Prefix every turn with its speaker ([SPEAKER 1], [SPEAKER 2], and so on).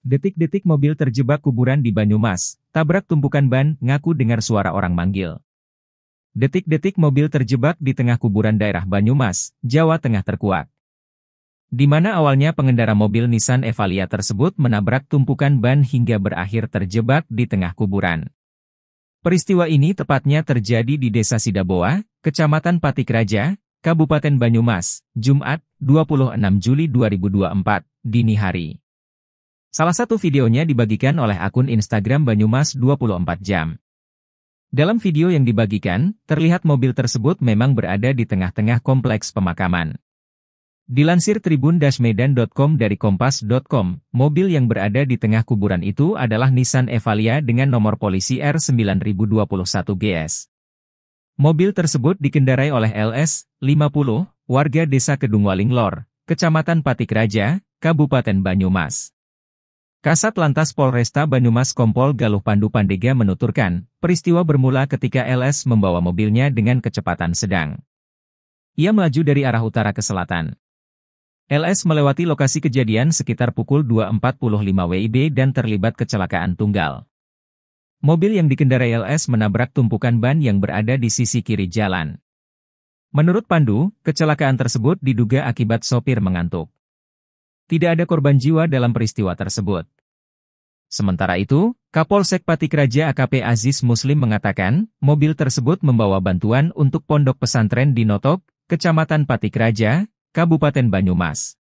[SPEAKER 1] Detik-detik mobil terjebak kuburan di Banyumas, tabrak tumpukan ban, ngaku dengar suara orang manggil. Detik-detik mobil terjebak di tengah kuburan daerah Banyumas, Jawa Tengah terkuat. Di mana awalnya pengendara mobil Nissan Evalia tersebut menabrak tumpukan ban hingga berakhir terjebak di tengah kuburan. Peristiwa ini tepatnya terjadi di Desa Sidaboa, Kecamatan Patikraja, Kabupaten Banyumas, Jumat, 26 Juli 2024, dini hari. Salah satu videonya dibagikan oleh akun Instagram Banyumas 24 jam. Dalam video yang dibagikan, terlihat mobil tersebut memang berada di tengah-tengah kompleks pemakaman. Dilansir tribun-medan.com dari kompas.com, mobil yang berada di tengah kuburan itu adalah Nissan Evalia dengan nomor polisi R9021GS. Mobil tersebut dikendarai oleh LS, 50, warga desa Kedungwaling Lor, Kecamatan Patik Raja, Kabupaten Banyumas. Kasat Lantas Polresta Banyumas Kompol Galuh Pandu Pandega menuturkan, peristiwa bermula ketika LS membawa mobilnya dengan kecepatan sedang. Ia melaju dari arah utara ke selatan. LS melewati lokasi kejadian sekitar pukul 2.45 WIB dan terlibat kecelakaan tunggal. Mobil yang dikendarai LS menabrak tumpukan ban yang berada di sisi kiri jalan. Menurut Pandu, kecelakaan tersebut diduga akibat sopir mengantuk tidak ada korban jiwa dalam peristiwa tersebut. Sementara itu, Kapolsek Patikraja AKP Aziz Muslim mengatakan, mobil tersebut membawa bantuan untuk pondok pesantren di Notok, Kecamatan Patikraja, Kabupaten Banyumas.